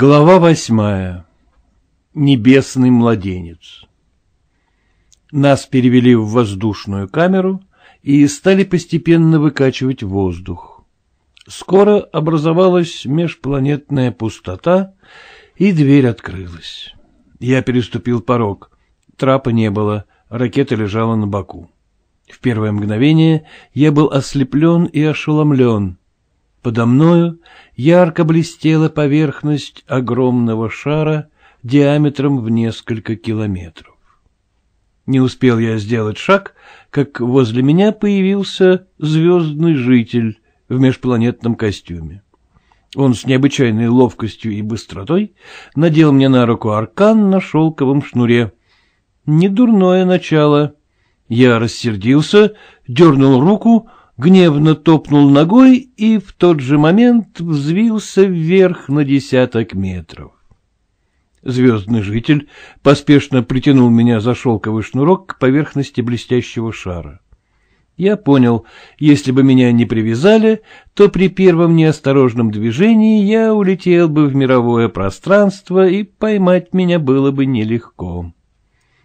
Глава восьмая. Небесный младенец. Нас перевели в воздушную камеру и стали постепенно выкачивать воздух. Скоро образовалась межпланетная пустота, и дверь открылась. Я переступил порог. Трапа не было, ракета лежала на боку. В первое мгновение я был ослеплен и ошеломлен. Подо мною ярко блестела поверхность огромного шара диаметром в несколько километров. Не успел я сделать шаг, как возле меня появился звездный житель в межпланетном костюме. Он с необычайной ловкостью и быстротой надел мне на руку аркан на шелковом шнуре. Недурное начало. Я рассердился, дернул руку, гневно топнул ногой и в тот же момент взвился вверх на десяток метров. Звездный житель поспешно притянул меня за шелковый шнурок к поверхности блестящего шара. Я понял, если бы меня не привязали, то при первом неосторожном движении я улетел бы в мировое пространство, и поймать меня было бы нелегко.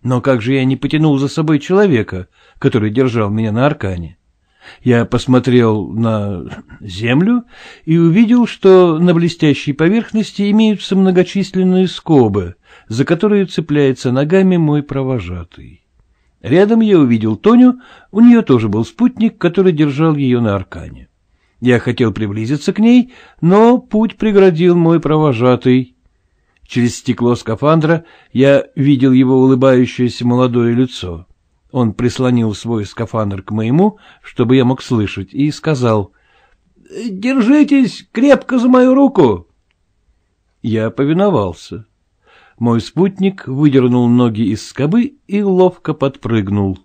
Но как же я не потянул за собой человека, который держал меня на аркане? Я посмотрел на землю и увидел, что на блестящей поверхности имеются многочисленные скобы, за которые цепляется ногами мой провожатый. Рядом я увидел Тоню, у нее тоже был спутник, который держал ее на аркане. Я хотел приблизиться к ней, но путь преградил мой провожатый. Через стекло скафандра я видел его улыбающееся молодое лицо. Он прислонил свой скафандр к моему, чтобы я мог слышать, и сказал «Держитесь крепко за мою руку!» Я повиновался. Мой спутник выдернул ноги из скобы и ловко подпрыгнул.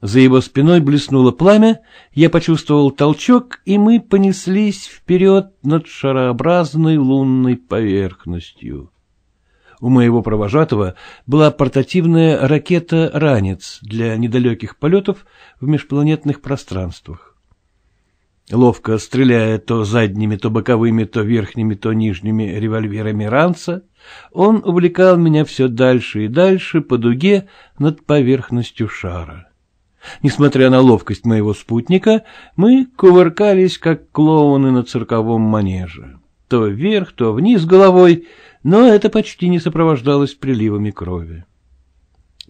За его спиной блеснуло пламя, я почувствовал толчок, и мы понеслись вперед над шарообразной лунной поверхностью. У моего провожатого была портативная ракета-ранец для недалеких полетов в межпланетных пространствах. Ловко стреляя то задними, то боковыми, то верхними, то нижними револьверами ранца, он увлекал меня все дальше и дальше по дуге над поверхностью шара. Несмотря на ловкость моего спутника, мы кувыркались, как клоуны на цирковом манеже. То вверх, то вниз головой — но это почти не сопровождалось приливами крови.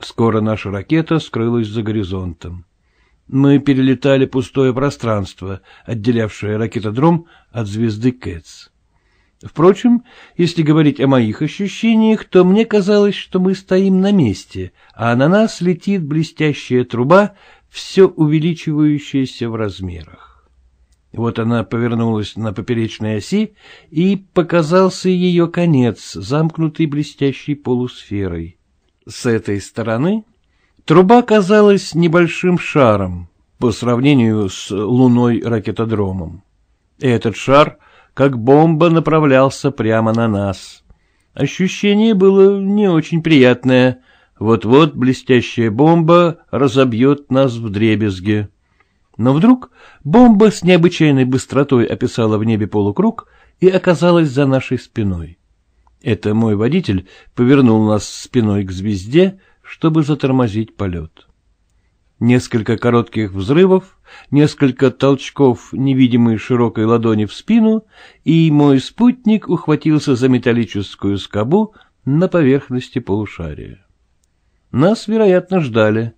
Скоро наша ракета скрылась за горизонтом. Мы перелетали пустое пространство, отделявшее ракетодром от звезды Кэтс. Впрочем, если говорить о моих ощущениях, то мне казалось, что мы стоим на месте, а на нас летит блестящая труба, все увеличивающаяся в размерах. Вот она повернулась на поперечной оси, и показался ее конец, замкнутый блестящей полусферой. С этой стороны труба казалась небольшим шаром по сравнению с луной-ракетодромом. Этот шар, как бомба, направлялся прямо на нас. Ощущение было не очень приятное. Вот-вот блестящая бомба разобьет нас в дребезги. Но вдруг бомба с необычайной быстротой описала в небе полукруг и оказалась за нашей спиной. Это мой водитель повернул нас спиной к звезде, чтобы затормозить полет. Несколько коротких взрывов, несколько толчков невидимой широкой ладони в спину, и мой спутник ухватился за металлическую скобу на поверхности полушария. Нас, вероятно, ждали —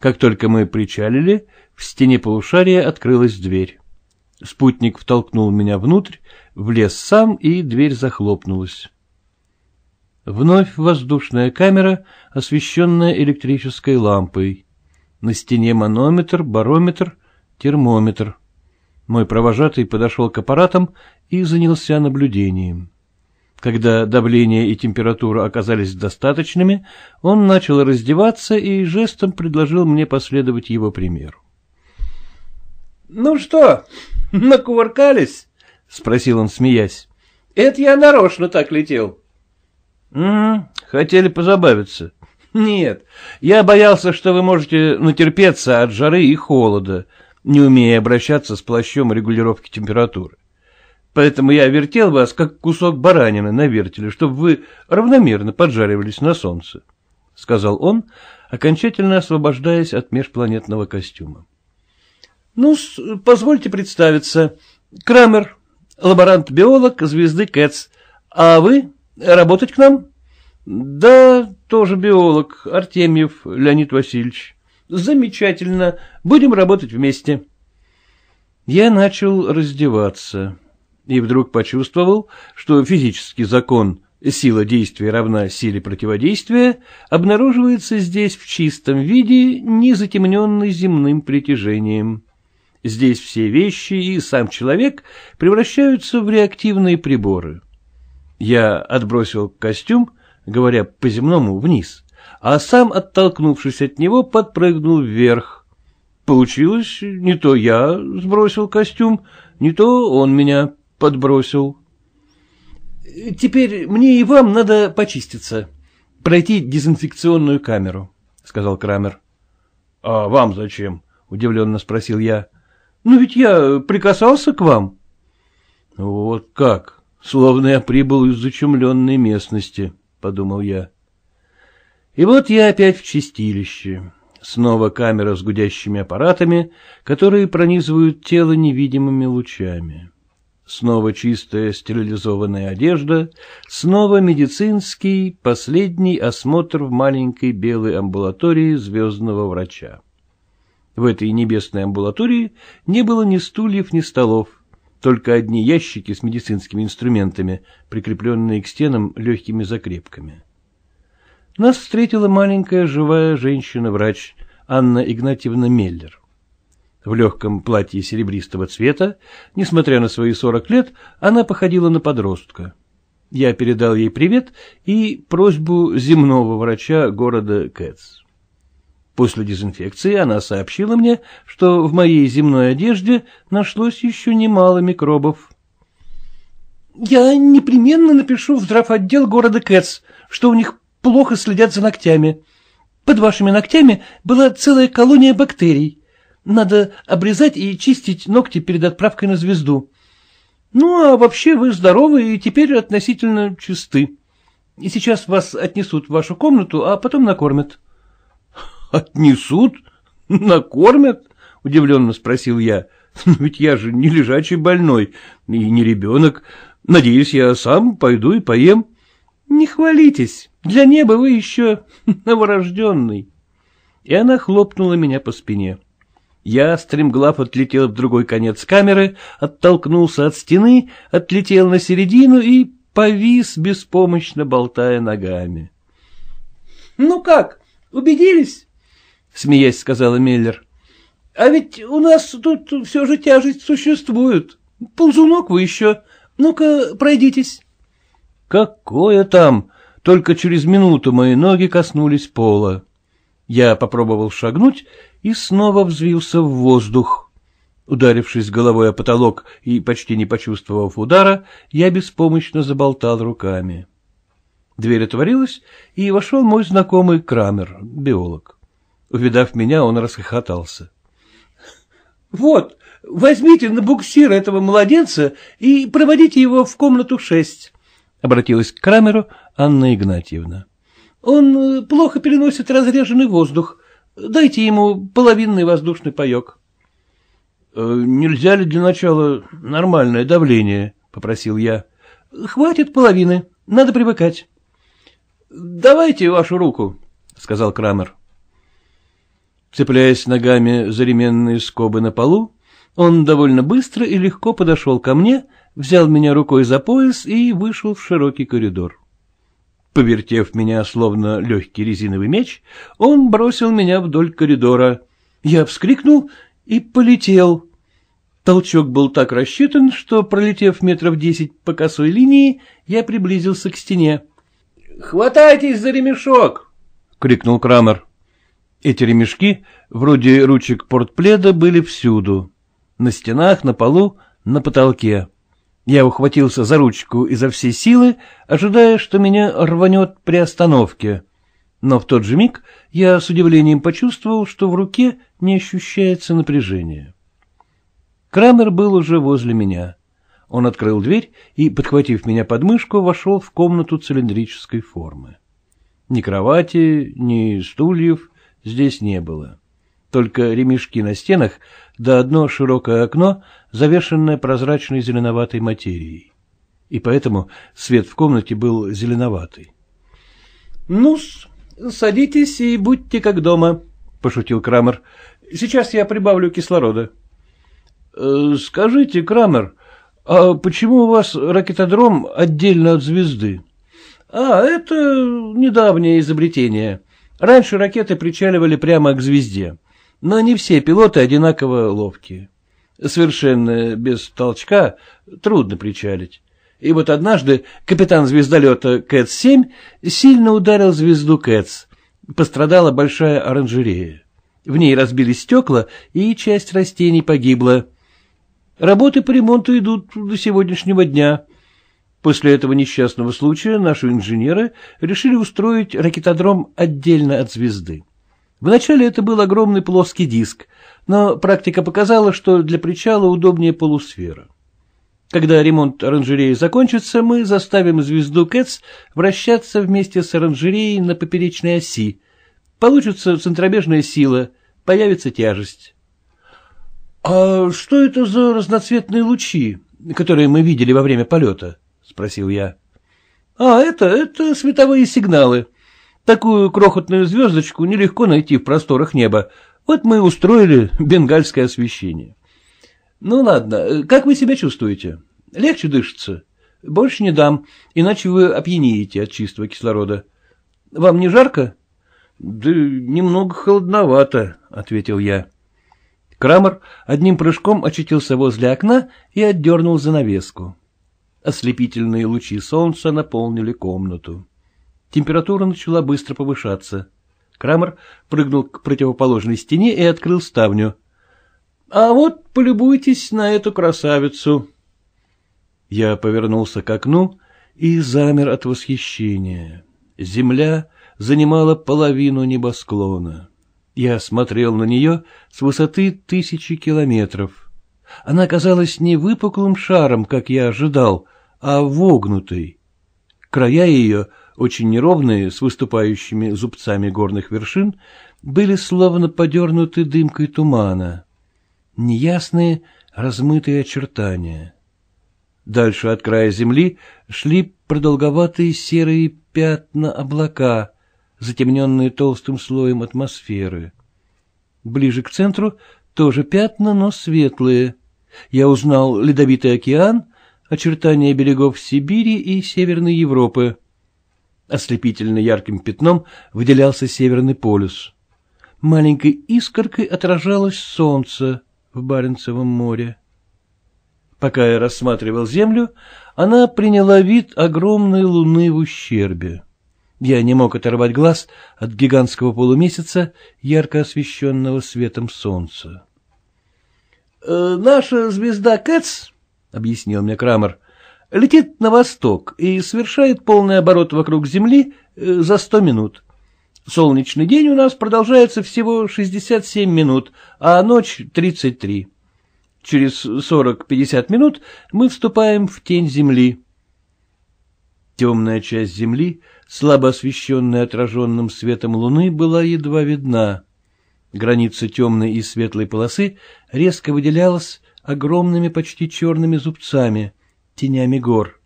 как только мы причалили, в стене полушария открылась дверь. Спутник втолкнул меня внутрь, влез сам, и дверь захлопнулась. Вновь воздушная камера, освещенная электрической лампой. На стене манометр, барометр, термометр. Мой провожатый подошел к аппаратам и занялся наблюдением. Когда давление и температура оказались достаточными, он начал раздеваться и жестом предложил мне последовать его примеру. — Ну что, накувыркались? — спросил он, смеясь. — Это я нарочно так летел. — м-м, хотели позабавиться. — Нет, я боялся, что вы можете натерпеться от жары и холода, не умея обращаться с плащом регулировки температуры. Поэтому я вертел вас, как кусок баранины на вертеле, чтобы вы равномерно поджаривались на солнце, — сказал он, окончательно освобождаясь от межпланетного костюма. — Ну, позвольте представиться. Крамер, лаборант-биолог звезды Кэтс. А вы? Работать к нам? — Да, тоже биолог, Артемьев Леонид Васильевич. — Замечательно. Будем работать вместе. Я начал раздеваться и вдруг почувствовал, что физический закон «сила действия равна силе противодействия» обнаруживается здесь в чистом виде, не затемненный земным притяжением. Здесь все вещи и сам человек превращаются в реактивные приборы. Я отбросил костюм, говоря по-земному, вниз, а сам, оттолкнувшись от него, подпрыгнул вверх. Получилось, не то я сбросил костюм, не то он меня Подбросил. Теперь мне и вам надо почиститься, пройти дезинфекционную камеру, сказал Крамер. А вам зачем? удивленно спросил я. Ну ведь я прикасался к вам. Вот как, словно я прибыл из зачумленной местности, подумал я. И вот я опять в чистилище. Снова камера с гудящими аппаратами, которые пронизывают тело невидимыми лучами снова чистая стерилизованная одежда, снова медицинский, последний осмотр в маленькой белой амбулатории звездного врача. В этой небесной амбулатории не было ни стульев, ни столов, только одни ящики с медицинскими инструментами, прикрепленные к стенам легкими закрепками. Нас встретила маленькая живая женщина-врач Анна Игнатьевна Меллер. В легком платье серебристого цвета, несмотря на свои сорок лет, она походила на подростка. Я передал ей привет и просьбу земного врача города Кэтс. После дезинфекции она сообщила мне, что в моей земной одежде нашлось еще немало микробов. «Я непременно напишу в отдел города Кэтс, что у них плохо следят за ногтями. Под вашими ногтями была целая колония бактерий. Надо обрезать и чистить ногти перед отправкой на звезду. Ну, а вообще вы здоровы и теперь относительно чисты. И сейчас вас отнесут в вашу комнату, а потом накормят. — Отнесут? Накормят? — удивленно спросил я. — Ведь я же не лежачий больной и не ребенок. Надеюсь, я сам пойду и поем. — Не хвалитесь, для неба вы еще новорожденный. И она хлопнула меня по спине. — я стремглав отлетел в другой конец камеры, оттолкнулся от стены, отлетел на середину и повис, беспомощно болтая ногами. — Ну как, убедились? — смеясь сказала Меллер. — А ведь у нас тут все же тяжесть существует. Ползунок вы еще. Ну-ка, пройдитесь. — Какое там? Только через минуту мои ноги коснулись пола. Я попробовал шагнуть и снова взвился в воздух. Ударившись головой о потолок и почти не почувствовав удара, я беспомощно заболтал руками. Дверь отворилась, и вошел мой знакомый Крамер, биолог. Увидав меня, он расхохотался. — Вот, возьмите на буксир этого младенца и проводите его в комнату шесть, — обратилась к Крамеру Анна Игнатьевна. Он э, плохо переносит разреженный воздух. Дайте ему половинный воздушный паек. Э, — Нельзя ли для начала нормальное давление? — попросил я. — Хватит половины. Надо привыкать. — Давайте вашу руку, — сказал Крамер. Цепляясь ногами за ременные скобы на полу, он довольно быстро и легко подошел ко мне, взял меня рукой за пояс и вышел в широкий коридор. Повертев меня, словно легкий резиновый меч, он бросил меня вдоль коридора. Я вскрикнул и полетел. Толчок был так рассчитан, что, пролетев метров десять по косой линии, я приблизился к стене. «Хватайтесь за ремешок!» — крикнул Крамер. Эти ремешки, вроде ручек портпледа, были всюду. На стенах, на полу, на потолке. Я ухватился за ручку изо всей силы, ожидая, что меня рванет при остановке. Но в тот же миг я с удивлением почувствовал, что в руке не ощущается напряжение. Крамер был уже возле меня. Он открыл дверь и, подхватив меня под мышку, вошел в комнату цилиндрической формы. Ни кровати, ни стульев здесь не было только ремешки на стенах да одно широкое окно, завешенное прозрачной зеленоватой материей. И поэтому свет в комнате был зеленоватый. ну садитесь и будьте как дома, — пошутил Крамер. — Сейчас я прибавлю кислорода. «Э, — Скажите, Крамер, а почему у вас ракетодром отдельно от звезды? — А, это недавнее изобретение. Раньше ракеты причаливали прямо к звезде но не все пилоты одинаково ловкие. Совершенно без толчка трудно причалить. И вот однажды капитан звездолета Кэтс-7 сильно ударил звезду Кэтс. Пострадала большая оранжерея. В ней разбились стекла, и часть растений погибла. Работы по ремонту идут до сегодняшнего дня. После этого несчастного случая наши инженеры решили устроить ракетодром отдельно от звезды. Вначале это был огромный плоский диск, но практика показала, что для причала удобнее полусфера. Когда ремонт оранжереи закончится, мы заставим звезду Кэтс вращаться вместе с оранжереей на поперечной оси. Получится центробежная сила, появится тяжесть. — А что это за разноцветные лучи, которые мы видели во время полета? — спросил я. — А, это, это световые сигналы, Такую крохотную звездочку нелегко найти в просторах неба. Вот мы и устроили бенгальское освещение. Ну ладно, э, как вы себя чувствуете? Легче дышится? Больше не дам, иначе вы опьянеете от чистого кислорода. Вам не жарко? Да немного холодновато, ответил я. Крамер одним прыжком очутился возле окна и отдернул занавеску. Ослепительные лучи солнца наполнили комнату. Температура начала быстро повышаться. Крамер прыгнул к противоположной стене и открыл ставню. «А вот полюбуйтесь на эту красавицу!» Я повернулся к окну и замер от восхищения. Земля занимала половину небосклона. Я смотрел на нее с высоты тысячи километров. Она казалась не выпуклым шаром, как я ожидал, а вогнутой. Края ее очень неровные, с выступающими зубцами горных вершин, были словно подернуты дымкой тумана. Неясные, размытые очертания. Дальше от края земли шли продолговатые серые пятна облака, затемненные толстым слоем атмосферы. Ближе к центру тоже пятна, но светлые. Я узнал ледовитый океан, очертания берегов Сибири и Северной Европы — Ослепительно ярким пятном выделялся Северный полюс. Маленькой искоркой отражалось солнце в Баренцевом море. Пока я рассматривал землю, она приняла вид огромной луны в ущербе. Я не мог оторвать глаз от гигантского полумесяца, ярко освещенного светом солнца. «Э, — Наша звезда Кэтс, — объяснил мне Крамер, — летит на восток и совершает полный оборот вокруг Земли э, за сто минут. Солнечный день у нас продолжается всего 67 минут, а ночь 33. Через 40-50 минут мы вступаем в тень Земли. Темная часть Земли, слабо освещенная отраженным светом Луны, была едва видна. Граница темной и светлой полосы резко выделялась огромными почти черными зубцами — тенями гор.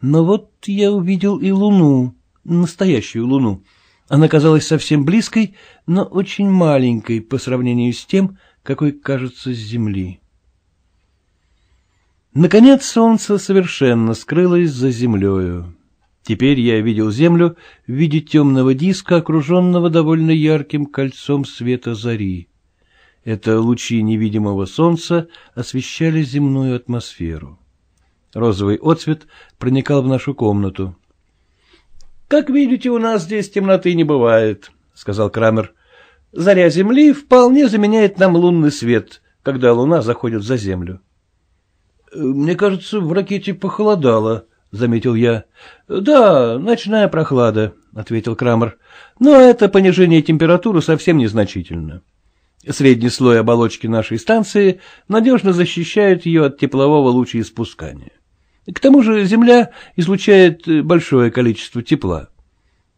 Но вот я увидел и луну, настоящую луну. Она казалась совсем близкой, но очень маленькой по сравнению с тем, какой кажется с земли. Наконец солнце совершенно скрылось за землею. Теперь я видел землю в виде темного диска, окруженного довольно ярким кольцом света зари. Это лучи невидимого солнца освещали земную атмосферу. Розовый отцвет проникал в нашу комнату. — Как видите, у нас здесь темноты не бывает, — сказал Крамер. — Заря Земли вполне заменяет нам лунный свет, когда луна заходит за Землю. — Мне кажется, в ракете похолодало, — заметил я. — Да, ночная прохлада, — ответил Крамер. — Но это понижение температуры совсем незначительно. Средний слой оболочки нашей станции надежно защищает ее от теплового луча испускания. К тому же Земля излучает э, большое количество тепла.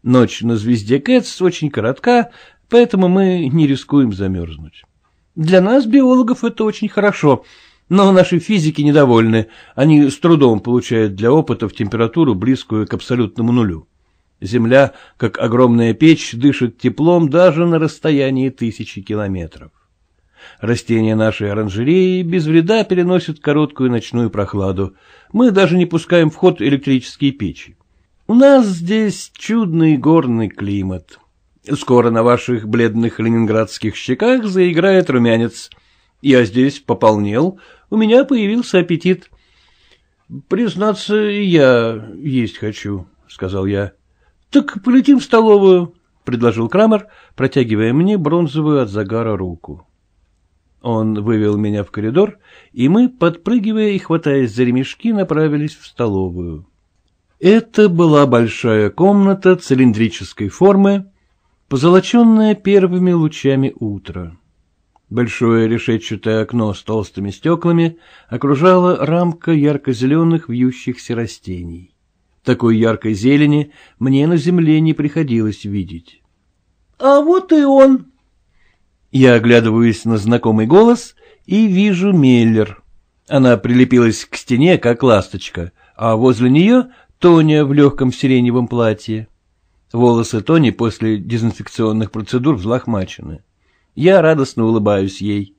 Ночь на звезде Кэтс очень коротка, поэтому мы не рискуем замерзнуть. Для нас, биологов, это очень хорошо, но наши физики недовольны, они с трудом получают для опытов температуру, близкую к абсолютному нулю. Земля, как огромная печь, дышит теплом даже на расстоянии тысячи километров. Растения нашей оранжереи без вреда переносят короткую ночную прохладу. Мы даже не пускаем в ход электрические печи. У нас здесь чудный горный климат. Скоро на ваших бледных ленинградских щеках заиграет румянец. Я здесь пополнел, у меня появился аппетит. «Признаться, я есть хочу», — сказал я. «Так полетим в столовую», — предложил Крамер, протягивая мне бронзовую от загара руку. Он вывел меня в коридор, и мы, подпрыгивая и хватаясь за ремешки, направились в столовую. Это была большая комната цилиндрической формы, позолоченная первыми лучами утра. Большое решетчатое окно с толстыми стеклами окружала рамка ярко-зеленых вьющихся растений. Такой яркой зелени мне на земле не приходилось видеть. — А вот и он, я оглядываюсь на знакомый голос и вижу Меллер. Она прилепилась к стене, как ласточка, а возле нее Тоня в легком сиреневом платье. Волосы Тони после дезинфекционных процедур взлохмачены. Я радостно улыбаюсь ей.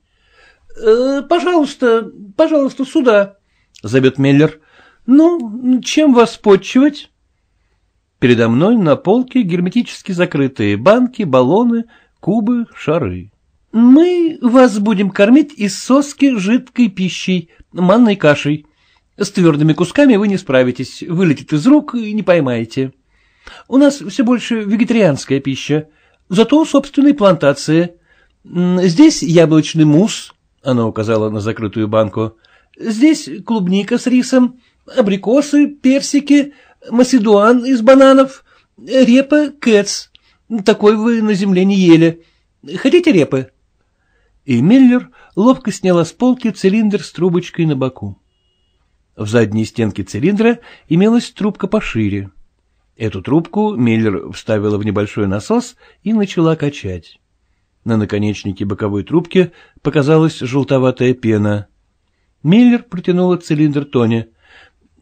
«Э, «Пожалуйста, пожалуйста, сюда», — зовет Меллер. «Ну, чем вас подчивать?» Передо мной на полке герметически закрытые банки, баллоны, кубы, шары. Мы вас будем кормить из соски жидкой пищей, манной кашей. С твердыми кусками вы не справитесь, вылетит из рук и не поймаете. У нас все больше вегетарианская пища, зато собственные плантации. Здесь яблочный мусс, она указала на закрытую банку, здесь клубника с рисом, абрикосы, персики, маседуан из бананов, репа, кэтс. Такой вы на земле не ели. Хотите репы? и Миллер ловко сняла с полки цилиндр с трубочкой на боку. В задней стенке цилиндра имелась трубка пошире. Эту трубку Миллер вставила в небольшой насос и начала качать. На наконечнике боковой трубки показалась желтоватая пена. Миллер протянула цилиндр Тоне.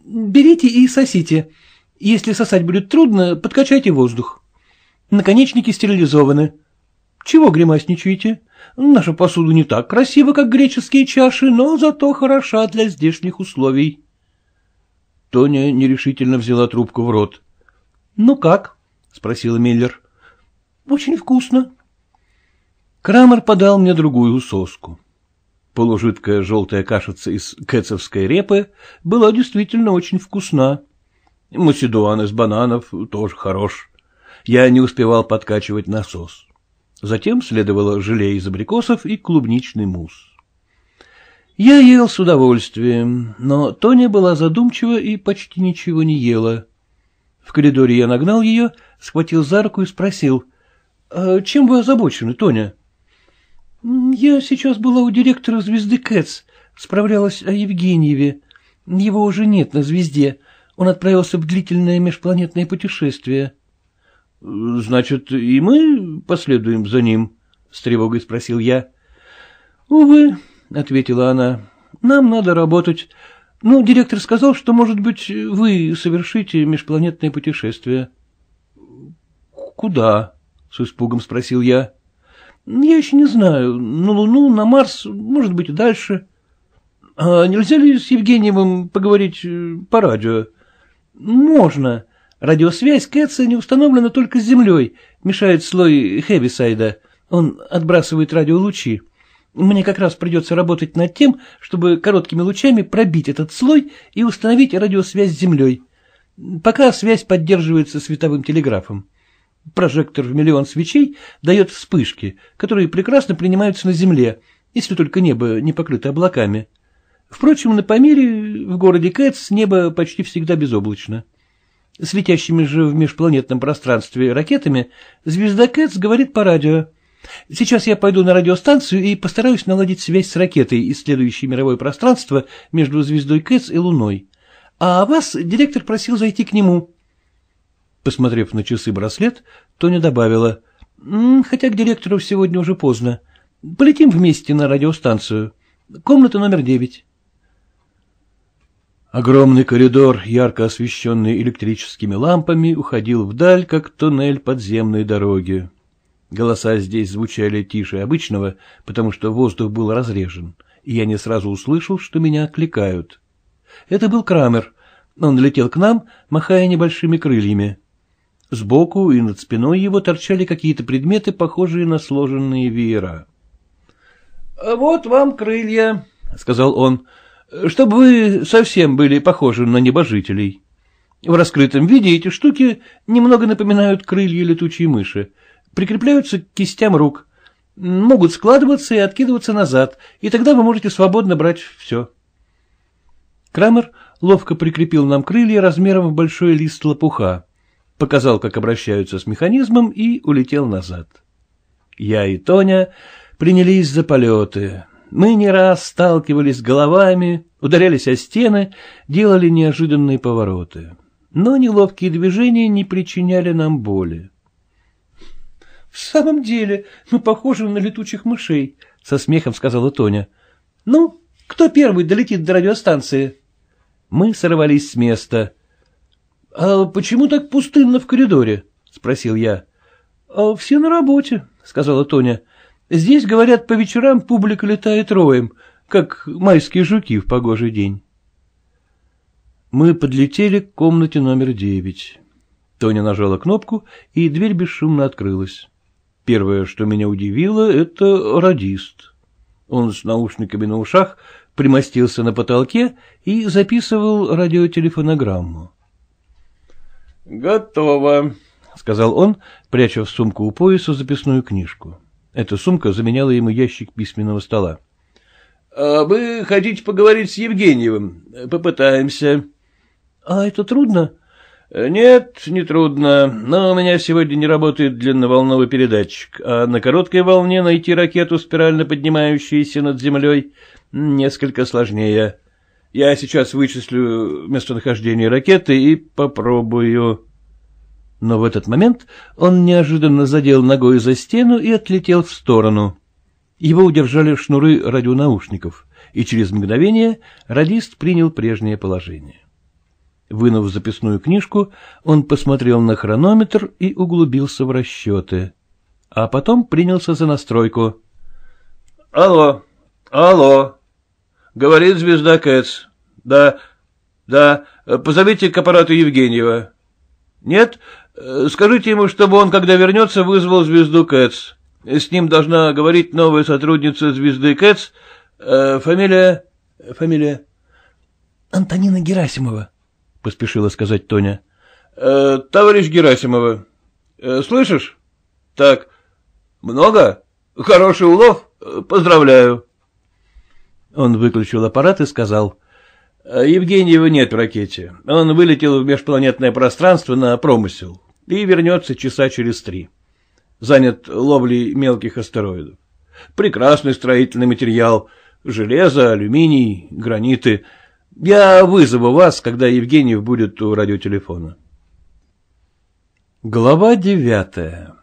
«Берите и сосите. Если сосать будет трудно, подкачайте воздух. Наконечники стерилизованы. Чего гримасничаете?» Наша посуда не так красива, как греческие чаши, но зато хороша для здешних условий. Тоня нерешительно взяла трубку в рот. — Ну как? — спросила Миллер. — Очень вкусно. Крамер подал мне другую соску. Полужидкая желтая кашица из кэцевской репы была действительно очень вкусна. Маседуан из бананов тоже хорош. Я не успевал подкачивать насос. Затем следовало желе из абрикосов и клубничный мусс. Я ел с удовольствием, но Тоня была задумчива и почти ничего не ела. В коридоре я нагнал ее, схватил за руку и спросил, «А «Чем вы озабочены, Тоня?» «Я сейчас была у директора «Звезды Кэтс», справлялась о Евгеньеве. Его уже нет на «Звезде», он отправился в длительное межпланетное путешествие. — Значит, и мы последуем за ним? — с тревогой спросил я. — Увы, — ответила она, — нам надо работать. Ну, директор сказал, что, может быть, вы совершите межпланетное путешествие. — Куда? — с испугом спросил я. — Я еще не знаю. На Луну, на Марс, может быть, и дальше. — А нельзя ли с Евгениевым поговорить э, по радио? — Можно. — Радиосвязь Кэтса не установлена только с землей, мешает слой Хевисайда. Он отбрасывает радиолучи. Мне как раз придется работать над тем, чтобы короткими лучами пробить этот слой и установить радиосвязь с землей. Пока связь поддерживается световым телеграфом. Прожектор в миллион свечей дает вспышки, которые прекрасно принимаются на земле, если только небо не покрыто облаками. Впрочем, на Памире, в городе Кэтс, небо почти всегда безоблачно светящими же в межпланетном пространстве ракетами, звезда Кэтс говорит по радио. Сейчас я пойду на радиостанцию и постараюсь наладить связь с ракетой, исследующей мировое пространство между звездой Кэтс и Луной. А вас директор просил зайти к нему. Посмотрев на часы браслет, Тоня добавила. «Хотя к директору сегодня уже поздно. Полетим вместе на радиостанцию. Комната номер девять». Огромный коридор, ярко освещенный электрическими лампами, уходил вдаль, как туннель подземной дороги. Голоса здесь звучали тише обычного, потому что воздух был разрежен, и я не сразу услышал, что меня окликают. Это был Крамер. Он летел к нам, махая небольшими крыльями. Сбоку и над спиной его торчали какие-то предметы, похожие на сложенные веера. — Вот вам крылья, — сказал он, чтобы вы совсем были похожи на небожителей. В раскрытом виде эти штуки немного напоминают крылья летучей мыши, прикрепляются к кистям рук, могут складываться и откидываться назад, и тогда вы можете свободно брать все. Крамер ловко прикрепил нам крылья размером в большой лист лопуха, показал, как обращаются с механизмом, и улетел назад. Я и Тоня принялись за полеты, мы не раз сталкивались головами, ударялись о стены, делали неожиданные повороты. Но неловкие движения не причиняли нам боли. — В самом деле мы похожи на летучих мышей, — со смехом сказала Тоня. — Ну, кто первый долетит до радиостанции? Мы сорвались с места. — А почему так пустынно в коридоре? — спросил я. «А — Все на работе, — сказала Тоня. Здесь, говорят, по вечерам публика летает роем, как майские жуки в погожий день. Мы подлетели к комнате номер девять. Тоня нажала кнопку, и дверь бесшумно открылась. Первое, что меня удивило, это радист. Он с наушниками на ушах примостился на потолке и записывал радиотелефонограмму. «Готово», — сказал он, пряча в сумку у пояса записную книжку. Эта сумка заменяла ему ящик письменного стола. А — Вы хотите поговорить с Евгеньевым? Попытаемся. — А это трудно? — Нет, не трудно, но у меня сегодня не работает длинноволновый передатчик, а на короткой волне найти ракету, спирально поднимающуюся над землей, несколько сложнее. Я сейчас вычислю местонахождение ракеты и попробую но в этот момент он неожиданно задел ногой за стену и отлетел в сторону. Его удержали шнуры радионаушников, и через мгновение радист принял прежнее положение. Вынув записную книжку, он посмотрел на хронометр и углубился в расчеты. А потом принялся за настройку. — Алло, алло, — говорит звезда Кэтс. — Да, да, позовите к аппарату Евгеньева. — Нет, Э, скажите ему, чтобы он, когда вернется, вызвал звезду Кэтс. С ним должна говорить новая сотрудница звезды Кэтс. Э, фамилия... фамилия... Антонина Герасимова, — поспешила сказать Тоня. «Э, — Товарищ Герасимова, э, слышишь? — Так. — Много? Хороший улов? Э, поздравляю. Он выключил аппарат и сказал. — Евгеньева нет в ракете. Он вылетел в межпланетное пространство на промысел и вернется часа через три. Занят ловлей мелких астероидов. Прекрасный строительный материал. Железо, алюминий, граниты. Я вызову вас, когда Евгений будет у радиотелефона. Глава девятая.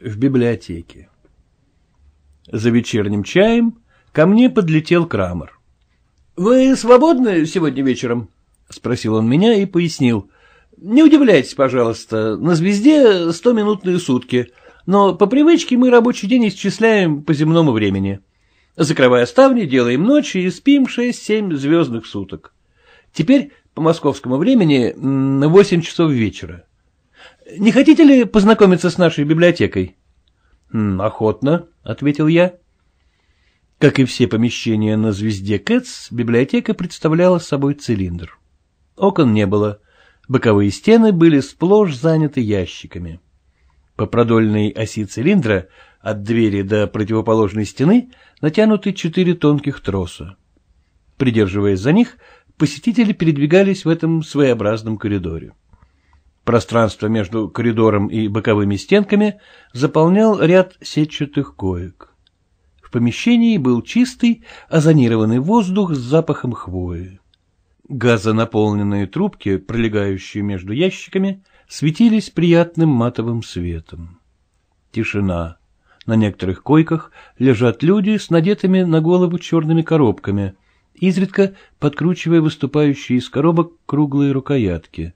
В библиотеке. За вечерним чаем ко мне подлетел Крамер. — Вы свободны сегодня вечером? — спросил он меня и пояснил. Не удивляйтесь, пожалуйста, на «Звезде» 100-минутные сутки, но по привычке мы рабочий день исчисляем по земному времени. Закрывая ставни, делаем ночь и спим 6-7 звездных суток. Теперь по московскому времени 8 часов вечера. Не хотите ли познакомиться с нашей библиотекой? Охотно, ответил я. Как и все помещения на звезде Кэтс, библиотека представляла собой цилиндр. Окон не было. Боковые стены были сплошь заняты ящиками. По продольной оси цилиндра от двери до противоположной стены натянуты четыре тонких троса. Придерживаясь за них, посетители передвигались в этом своеобразном коридоре. Пространство между коридором и боковыми стенками заполнял ряд сетчатых коек. В помещении был чистый, озонированный воздух с запахом хвои. Газонаполненные трубки, пролегающие между ящиками, светились приятным матовым светом. Тишина. На некоторых койках лежат люди с надетыми на голову черными коробками, изредка подкручивая выступающие из коробок круглые рукоятки.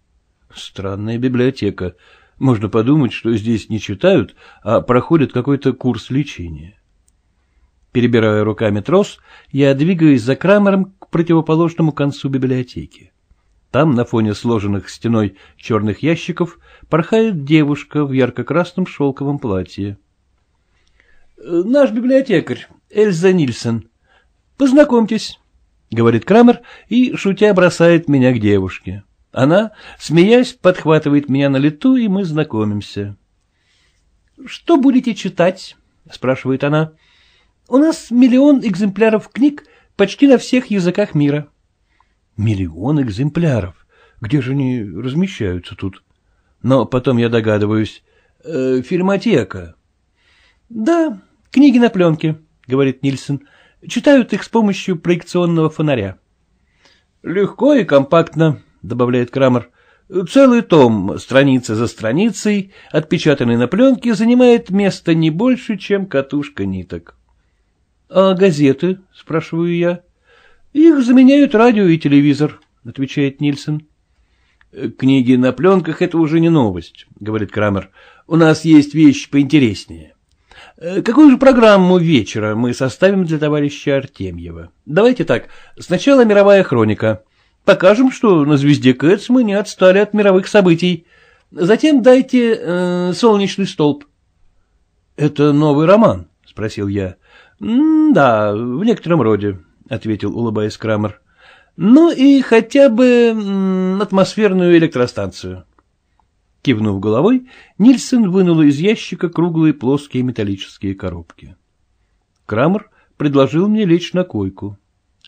Странная библиотека. Можно подумать, что здесь не читают, а проходят какой-то курс лечения. Перебирая руками трос, я двигаюсь за Крамером противоположному концу библиотеки. Там, на фоне сложенных стеной черных ящиков, порхает девушка в ярко-красном шелковом платье. «Э, «Наш библиотекарь, Эльза Нильсен, Познакомьтесь», — говорит Крамер и, шутя, бросает меня к девушке. Она, смеясь, подхватывает меня на лету, и мы знакомимся. «Что будете читать?» — спрашивает она. «У нас миллион экземпляров книг почти на всех языках мира. Миллион экземпляров. Где же они размещаются тут? Но потом я догадываюсь. Э, фильмотека. Да, книги на пленке, говорит Нильсон. Читают их с помощью проекционного фонаря. Легко и компактно, добавляет Крамер. Целый том, страница за страницей, отпечатанный на пленке, занимает место не больше, чем катушка ниток. А газеты? — спрашиваю я. — Их заменяют радио и телевизор, — отвечает Нильсон. Э, — Книги на пленках — это уже не новость, — говорит Крамер. — У нас есть вещи поинтереснее. Э, какую же программу вечера мы составим для товарища Артемьева? Давайте так, сначала мировая хроника. Покажем, что на «Звезде Кэтс» мы не отстали от мировых событий. Затем дайте э, «Солнечный столб». — Это новый роман? — спросил я. — Да, в некотором роде, — ответил, улыбаясь Крамер. — Ну и хотя бы атмосферную электростанцию. Кивнув головой, Нильсон вынул из ящика круглые плоские металлические коробки. Крамер предложил мне лечь на койку.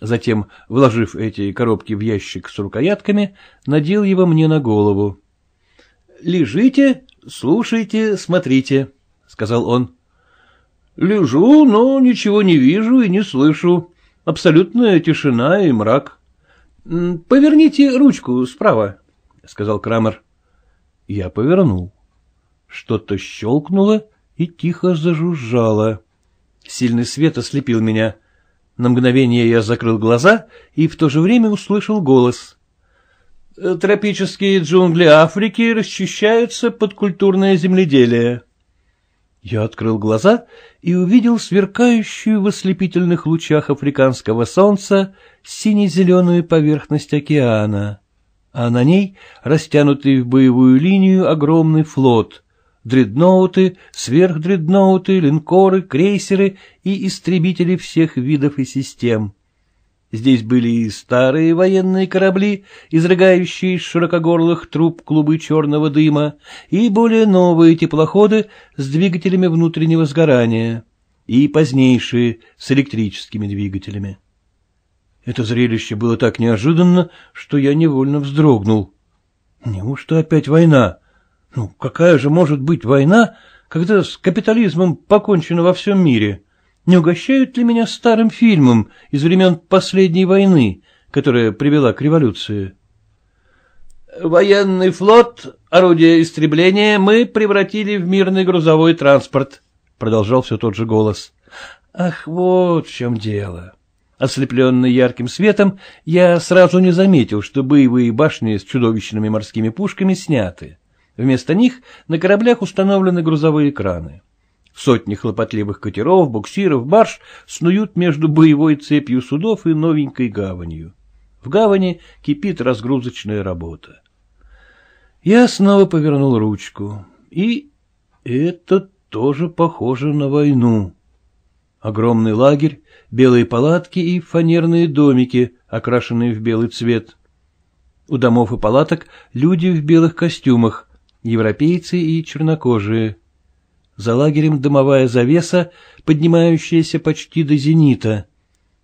Затем, вложив эти коробки в ящик с рукоятками, надел его мне на голову. — Лежите, слушайте, смотрите, — сказал он. Лежу, но ничего не вижу и не слышу. Абсолютная тишина и мрак. — Поверните ручку справа, — сказал Крамер. Я повернул. Что-то щелкнуло и тихо зажужжало. Сильный свет ослепил меня. На мгновение я закрыл глаза и в то же время услышал голос. «Тропические джунгли Африки расчищаются под культурное земледелие». Я открыл глаза и увидел сверкающую в ослепительных лучах африканского солнца сине-зеленую поверхность океана, а на ней растянутый в боевую линию огромный флот, дредноуты, сверхдредноуты, линкоры, крейсеры и истребители всех видов и систем. Здесь были и старые военные корабли, изрыгающие из широкогорлых труб клубы черного дыма, и более новые теплоходы с двигателями внутреннего сгорания, и позднейшие с электрическими двигателями. Это зрелище было так неожиданно, что я невольно вздрогнул. Неужто опять война? Ну, какая же может быть война, когда с капитализмом покончено во всем мире? — не угощают ли меня старым фильмом из времен последней войны, которая привела к революции? «Военный флот, орудие истребления мы превратили в мирный грузовой транспорт», — продолжал все тот же голос. «Ах, вот в чем дело». Ослепленный ярким светом, я сразу не заметил, что боевые башни с чудовищными морскими пушками сняты. Вместо них на кораблях установлены грузовые краны. Сотни хлопотливых катеров, буксиров, барж снуют между боевой цепью судов и новенькой гаванью. В гавани кипит разгрузочная работа. Я снова повернул ручку, и это тоже похоже на войну. Огромный лагерь, белые палатки и фанерные домики, окрашенные в белый цвет. У домов и палаток люди в белых костюмах, европейцы и чернокожие – за лагерем дымовая завеса, поднимающаяся почти до зенита.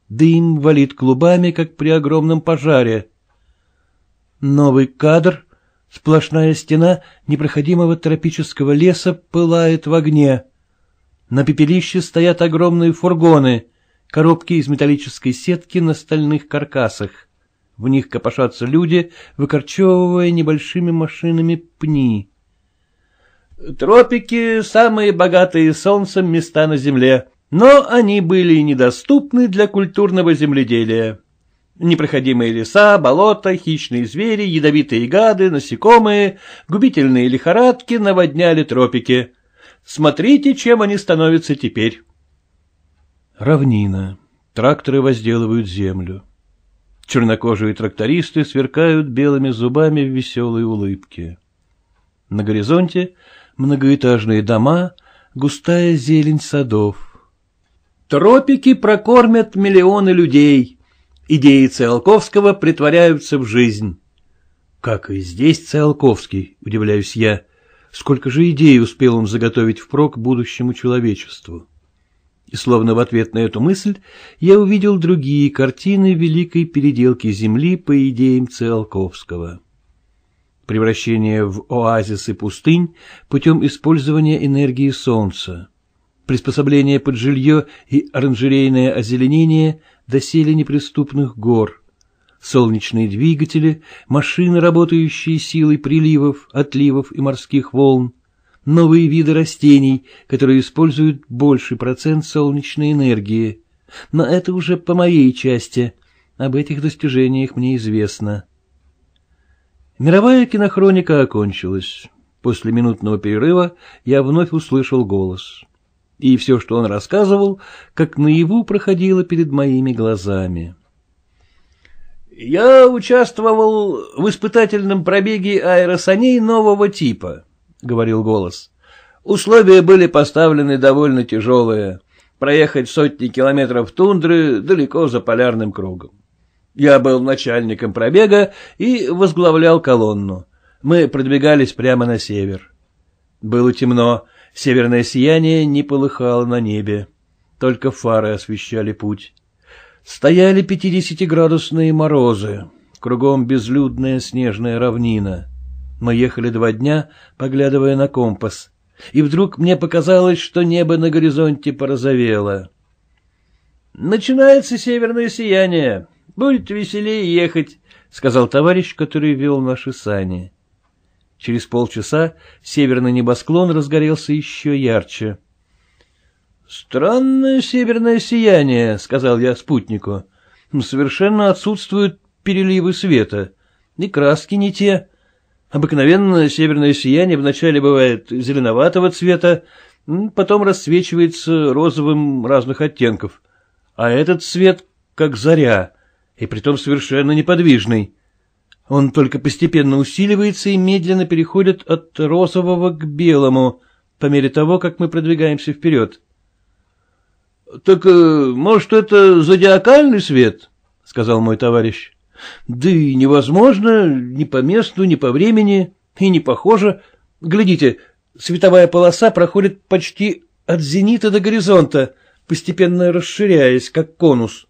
Дым валит клубами, как при огромном пожаре. Новый кадр. Сплошная стена непроходимого тропического леса пылает в огне. На пепелище стоят огромные фургоны, коробки из металлической сетки на стальных каркасах. В них копошатся люди, выкорчевывая небольшими машинами пни. Тропики — самые богатые солнцем места на Земле, но они были недоступны для культурного земледелия. Непроходимые леса, болота, хищные звери, ядовитые гады, насекомые, губительные лихорадки наводняли тропики. Смотрите, чем они становятся теперь. Равнина. Тракторы возделывают землю. Чернокожие трактористы сверкают белыми зубами в веселой улыбке. На горизонте многоэтажные дома, густая зелень садов. Тропики прокормят миллионы людей. Идеи Циолковского притворяются в жизнь. Как и здесь Циолковский, удивляюсь я. Сколько же идей успел он заготовить впрок будущему человечеству? И словно в ответ на эту мысль я увидел другие картины великой переделки Земли по идеям Циолковского превращение в оазисы пустынь путем использования энергии солнца. Приспособление под жилье и оранжерейное озеленение доселе неприступных гор. Солнечные двигатели, машины, работающие силой приливов, отливов и морских волн. Новые виды растений, которые используют больший процент солнечной энергии. Но это уже по моей части. Об этих достижениях мне известно. Мировая кинохроника окончилась. После минутного перерыва я вновь услышал голос. И все, что он рассказывал, как наяву проходило перед моими глазами. «Я участвовал в испытательном пробеге аэросаней нового типа», — говорил голос. «Условия были поставлены довольно тяжелые. Проехать сотни километров тундры далеко за полярным кругом. Я был начальником пробега и возглавлял колонну. Мы продвигались прямо на север. Было темно, северное сияние не полыхало на небе. Только фары освещали путь. Стояли пятидесятиградусные морозы, кругом безлюдная снежная равнина. Мы ехали два дня, поглядывая на компас, и вдруг мне показалось, что небо на горизонте порозовело. «Начинается северное сияние», Будет веселее ехать, — сказал товарищ, который вел наши сани. Через полчаса северный небосклон разгорелся еще ярче. — Странное северное сияние, — сказал я спутнику. — Совершенно отсутствуют переливы света. И краски не те. Обыкновенно северное сияние вначале бывает зеленоватого цвета, потом рассвечивается розовым разных оттенков. А этот цвет как заря, и притом совершенно неподвижный. Он только постепенно усиливается и медленно переходит от розового к белому, по мере того, как мы продвигаемся вперед. — Так, э, может, это зодиакальный свет? — сказал мой товарищ. — Да и невозможно, ни по месту, ни по времени, и не похоже. Глядите, световая полоса проходит почти от зенита до горизонта, постепенно расширяясь, как конус.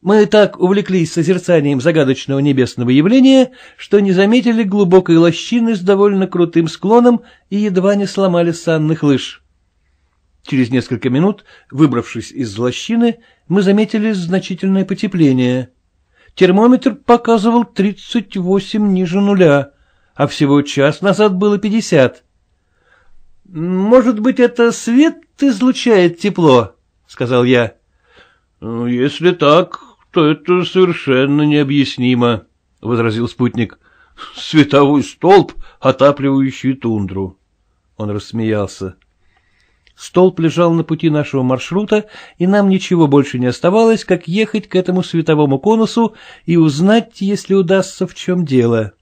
Мы так увлеклись созерцанием загадочного небесного явления, что не заметили глубокой лощины с довольно крутым склоном и едва не сломали санных лыж. Через несколько минут, выбравшись из лощины, мы заметили значительное потепление. Термометр показывал 38 ниже нуля, а всего час назад было 50. «Может быть, это свет излучает тепло?» — сказал я. «Если так, это совершенно необъяснимо, — возразил спутник. — Световой столб, отапливающий тундру. Он рассмеялся. Столб лежал на пути нашего маршрута, и нам ничего больше не оставалось, как ехать к этому световому конусу и узнать, если удастся, в чем дело.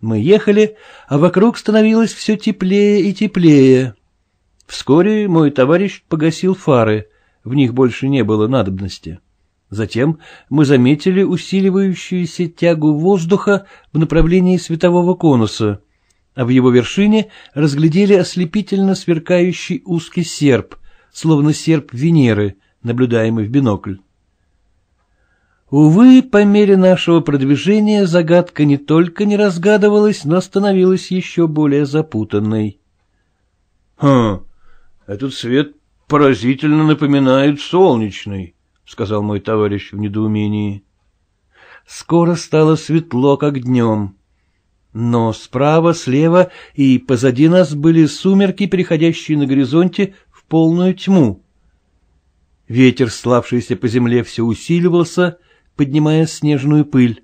Мы ехали, а вокруг становилось все теплее и теплее. Вскоре мой товарищ погасил фары, в них больше не было надобности. Затем мы заметили усиливающуюся тягу воздуха в направлении светового конуса, а в его вершине разглядели ослепительно сверкающий узкий серп, словно серп Венеры, наблюдаемый в бинокль. Увы, по мере нашего продвижения загадка не только не разгадывалась, но становилась еще более запутанной. — Хм, этот свет поразительно напоминает солнечный, — сказал мой товарищ в недоумении. Скоро стало светло, как днем. Но справа, слева и позади нас были сумерки, переходящие на горизонте в полную тьму. Ветер, славшийся по земле, все усиливался, поднимая снежную пыль.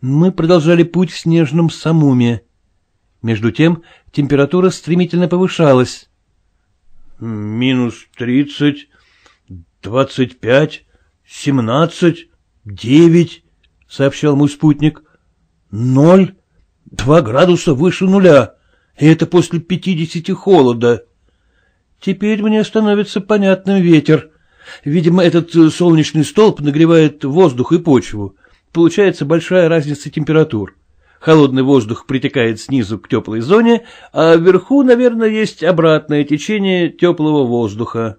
Мы продолжали путь в снежном самуме. Между тем температура стремительно повышалась. «Минус тридцать, «Двадцать пять, семнадцать, девять», — сообщал мой спутник. «Ноль, два градуса выше нуля, и это после пятидесяти холода». «Теперь мне становится понятным ветер. Видимо, этот э, солнечный столб нагревает воздух и почву. Получается большая разница температур». Холодный воздух притекает снизу к теплой зоне, а вверху, наверное, есть обратное течение теплого воздуха.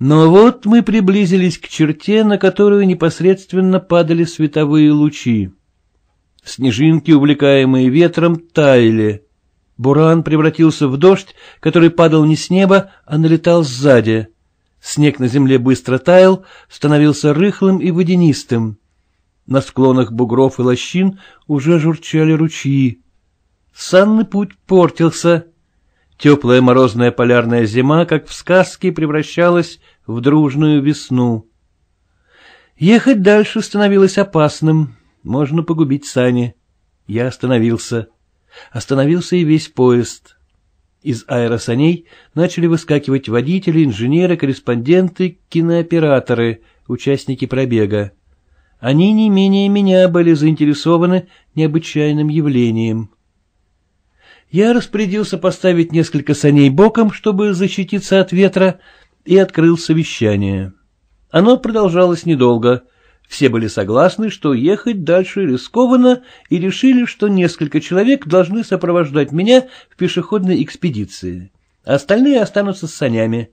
Но вот мы приблизились к черте, на которую непосредственно падали световые лучи. Снежинки, увлекаемые ветром, таяли. Буран превратился в дождь, который падал не с неба, а налетал сзади. Снег на земле быстро таял, становился рыхлым и водянистым. На склонах бугров и лощин уже журчали ручьи. Санный путь портился — Теплая морозная полярная зима, как в сказке, превращалась в дружную весну. Ехать дальше становилось опасным, можно погубить сани. Я остановился. Остановился и весь поезд. Из аэросаней начали выскакивать водители, инженеры, корреспонденты, кинооператоры, участники пробега. Они не менее меня были заинтересованы необычайным явлением — я распорядился поставить несколько саней боком, чтобы защититься от ветра, и открыл совещание. Оно продолжалось недолго. Все были согласны, что ехать дальше рискованно, и решили, что несколько человек должны сопровождать меня в пешеходной экспедиции. Остальные останутся с санями.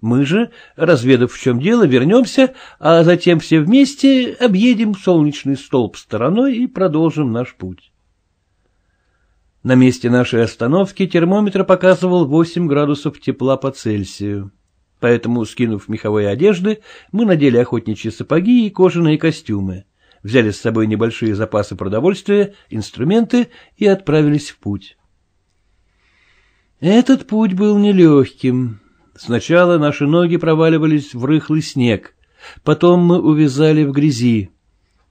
Мы же, разведав в чем дело, вернемся, а затем все вместе объедем солнечный столб стороной и продолжим наш путь. На месте нашей остановки термометр показывал 8 градусов тепла по Цельсию. Поэтому, скинув меховые одежды, мы надели охотничьи сапоги и кожаные костюмы, взяли с собой небольшие запасы продовольствия, инструменты и отправились в путь. Этот путь был нелегким. Сначала наши ноги проваливались в рыхлый снег, потом мы увязали в грязи.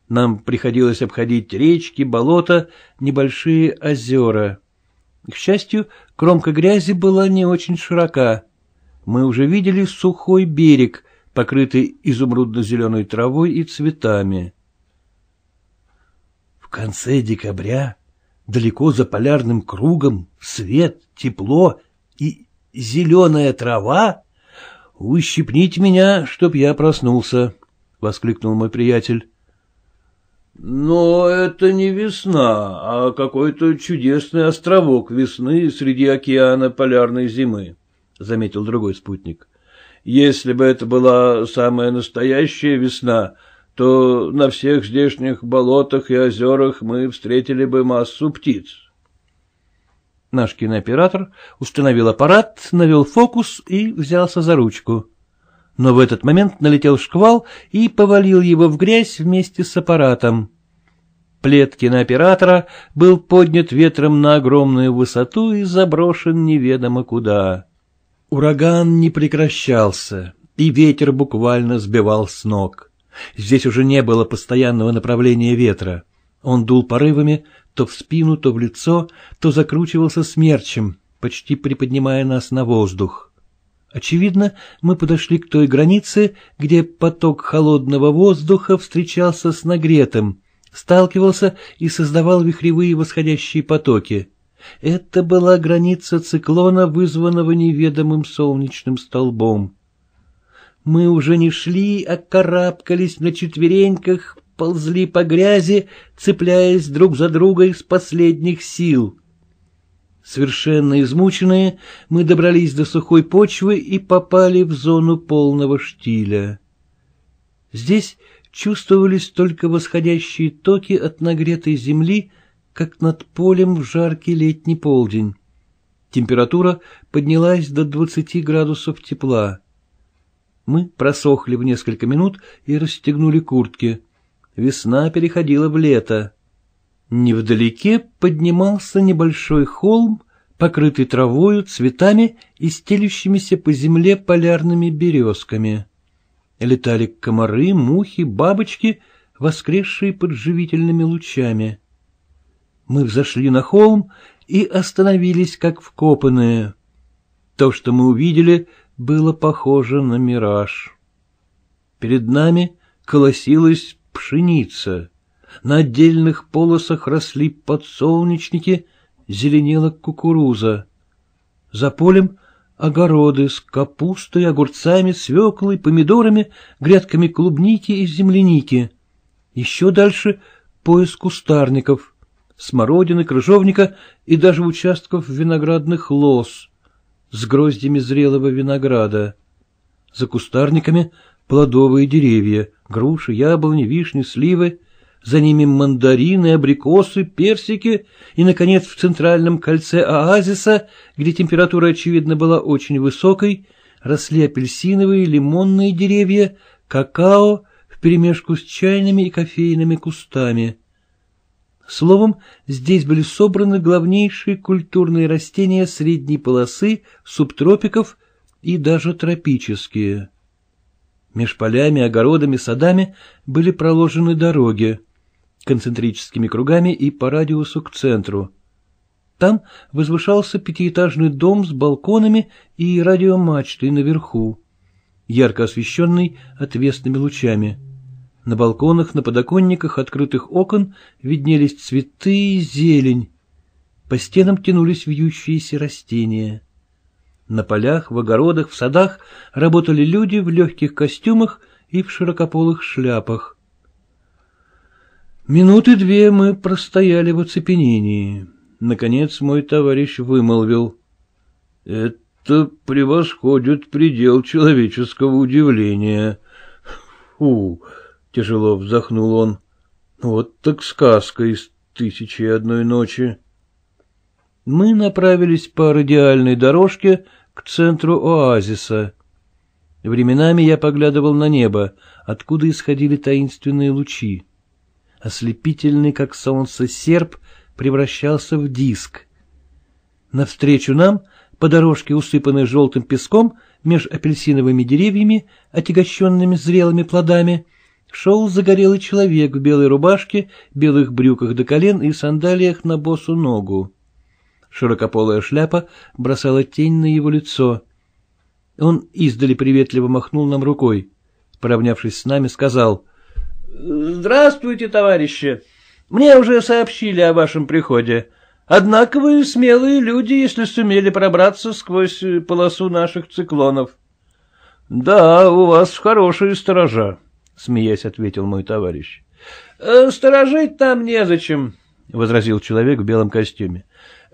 Нам приходилось обходить речки, болота, небольшие озера. К счастью, кромка грязи была не очень широка. Мы уже видели сухой берег, покрытый изумрудно-зеленой травой и цветами. В конце декабря далеко за полярным кругом свет, тепло и зеленая трава? Ущипните меня, чтоб я проснулся, — воскликнул мой приятель. Но это не весна, а какой-то чудесный островок весны среди океана полярной зимы, — заметил другой спутник. Если бы это была самая настоящая весна, то на всех здешних болотах и озерах мы встретили бы массу птиц. Наш кинооператор установил аппарат, навел фокус и взялся за ручку но в этот момент налетел шквал и повалил его в грязь вместе с аппаратом. Плетки на оператора был поднят ветром на огромную высоту и заброшен неведомо куда. Ураган не прекращался, и ветер буквально сбивал с ног. Здесь уже не было постоянного направления ветра. Он дул порывами, то в спину, то в лицо, то закручивался смерчем, почти приподнимая нас на воздух. Очевидно, мы подошли к той границе, где поток холодного воздуха встречался с нагретым, сталкивался и создавал вихревые восходящие потоки. Это была граница циклона, вызванного неведомым солнечным столбом. Мы уже не шли, а карабкались на четвереньках, ползли по грязи, цепляясь друг за друга из последних сил. Совершенно измученные, мы добрались до сухой почвы и попали в зону полного штиля. Здесь чувствовались только восходящие токи от нагретой земли, как над полем в жаркий летний полдень. Температура поднялась до 20 градусов тепла. Мы просохли в несколько минут и расстегнули куртки. Весна переходила в лето. Невдалеке поднимался небольшой холм, покрытый травою, цветами и стелющимися по земле полярными березками. Летали комары, мухи, бабочки, воскресшие под живительными лучами. Мы взошли на холм и остановились, как вкопанные. То, что мы увидели, было похоже на мираж. Перед нами колосилась пшеница — на отдельных полосах росли подсолнечники, зеленела кукуруза. За полем огороды с капустой, огурцами, свеклой, помидорами, грядками клубники и земляники. Еще дальше пояс кустарников, смородины, крыжовника и даже участков виноградных лоз с гроздями зрелого винограда. За кустарниками плодовые деревья, груши, яблони, вишни, сливы — за ними мандарины, абрикосы, персики и, наконец, в центральном кольце оазиса, где температура, очевидно, была очень высокой, росли апельсиновые, лимонные деревья, какао вперемешку с чайными и кофейными кустами. Словом, здесь были собраны главнейшие культурные растения средней полосы, субтропиков и даже тропические. Меж полями, огородами, садами были проложены дороги концентрическими кругами и по радиусу к центру. Там возвышался пятиэтажный дом с балконами и радиомачтой наверху, ярко освещенный отвесными лучами. На балконах, на подоконниках открытых окон виднелись цветы и зелень. По стенам тянулись вьющиеся растения. На полях, в огородах, в садах работали люди в легких костюмах и в широкополых шляпах. Минуты две мы простояли в оцепенении. Наконец мой товарищ вымолвил. «Это превосходит предел человеческого удивления». «Фу!» — тяжело вздохнул он. «Вот так сказка из «Тысячи и одной ночи». Мы направились по радиальной дорожке к центру оазиса. Временами я поглядывал на небо, откуда исходили таинственные лучи. Ослепительный, как солнце, серп превращался в диск. Навстречу нам, по дорожке, усыпанной желтым песком, меж апельсиновыми деревьями, отягощенными зрелыми плодами, шел загорелый человек в белой рубашке, белых брюках до колен и сандалиях на босу ногу. Широкополая шляпа бросала тень на его лицо. Он издали приветливо махнул нам рукой. Поравнявшись с нами, сказал Здравствуйте, товарищи. Мне уже сообщили о вашем приходе. Однако вы смелые люди, если сумели пробраться сквозь э, полосу наших циклонов. — Да, у вас хорошие сторожа, — смеясь ответил мой товарищ. «Э, — Сторожить там незачем, — возразил человек в белом костюме.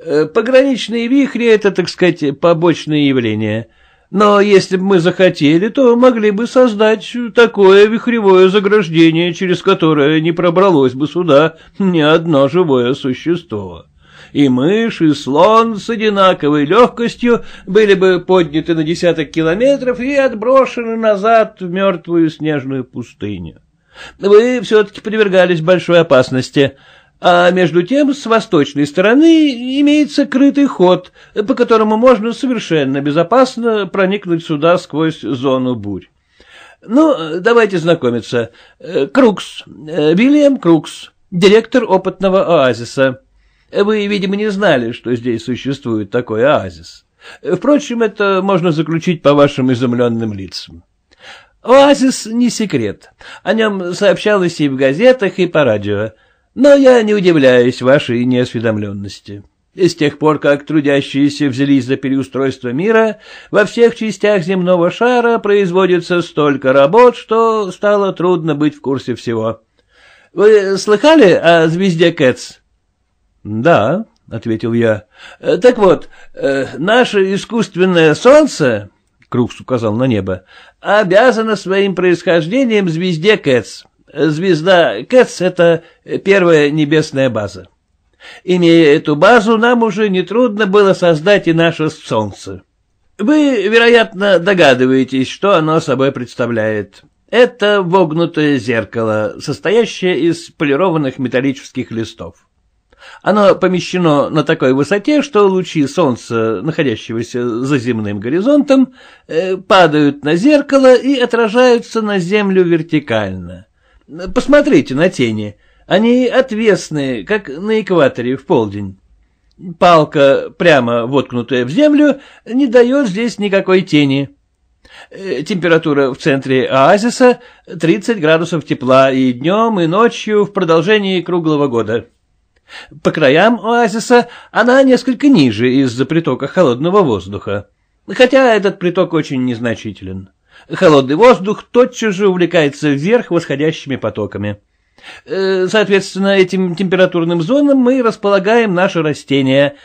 «Э, — Пограничные вихри — это, так сказать, побочное явление. — но если бы мы захотели, то могли бы создать такое вихревое заграждение, через которое не пробралось бы сюда ни одно живое существо. И мышь, и слон с одинаковой легкостью были бы подняты на десяток километров и отброшены назад в мертвую снежную пустыню. Вы все-таки подвергались большой опасности а между тем с восточной стороны имеется крытый ход, по которому можно совершенно безопасно проникнуть сюда сквозь зону бурь. Ну, давайте знакомиться. Э, Крукс, э, Вильям Крукс, директор опытного оазиса. Вы, видимо, не знали, что здесь существует такой оазис. Впрочем, это можно заключить по вашим изумленным лицам. Оазис не секрет. О нем сообщалось и в газетах, и по радио. Но я не удивляюсь вашей неосведомленности. С тех пор, как трудящиеся взялись за переустройство мира, во всех частях земного шара производится столько работ, что стало трудно быть в курсе всего. Вы слыхали о звезде Кэтс? — Да, — ответил я. — Так вот, э, наше искусственное солнце, — Крукс указал на небо, — обязано своим происхождением звезде Кэтс. Звезда Кэтс — это первая небесная база. Имея эту базу, нам уже нетрудно было создать и наше Солнце. Вы, вероятно, догадываетесь, что оно собой представляет. Это вогнутое зеркало, состоящее из полированных металлических листов. Оно помещено на такой высоте, что лучи солнца, находящегося за земным горизонтом, э, падают на зеркало и отражаются на землю вертикально. Посмотрите на тени. Они отвесные, как на экваторе в полдень. Палка, прямо воткнутая в землю, не дает здесь никакой тени. Э, температура в центре оазиса 30 градусов тепла и днем, и ночью в продолжении круглого года. По краям оазиса она несколько ниже из-за притока холодного воздуха, хотя этот приток очень незначителен холодный воздух тотчас же увлекается вверх восходящими потоками. Э, соответственно, этим температурным зонам мы располагаем наши растения.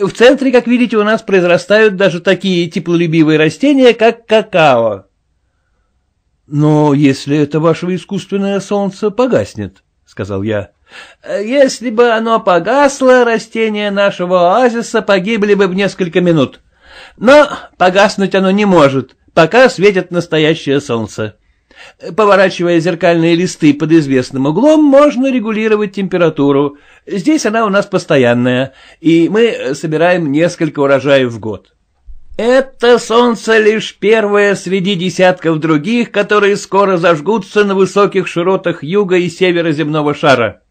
В центре, как видите, у нас произрастают даже такие теплолюбивые растения, как какао. Но если это ваше искусственное солнце погаснет, — сказал я. Если бы оно погасло, растения нашего оазиса погибли бы в несколько минут. Но погаснуть оно не может, пока светит настоящее солнце. Поворачивая зеркальные листы под известным углом, можно регулировать температуру. Здесь она у нас постоянная, и мы собираем несколько урожаев в год. Это солнце лишь первое среди десятков других, которые скоро зажгутся на высоких широтах юга и севера земного шара.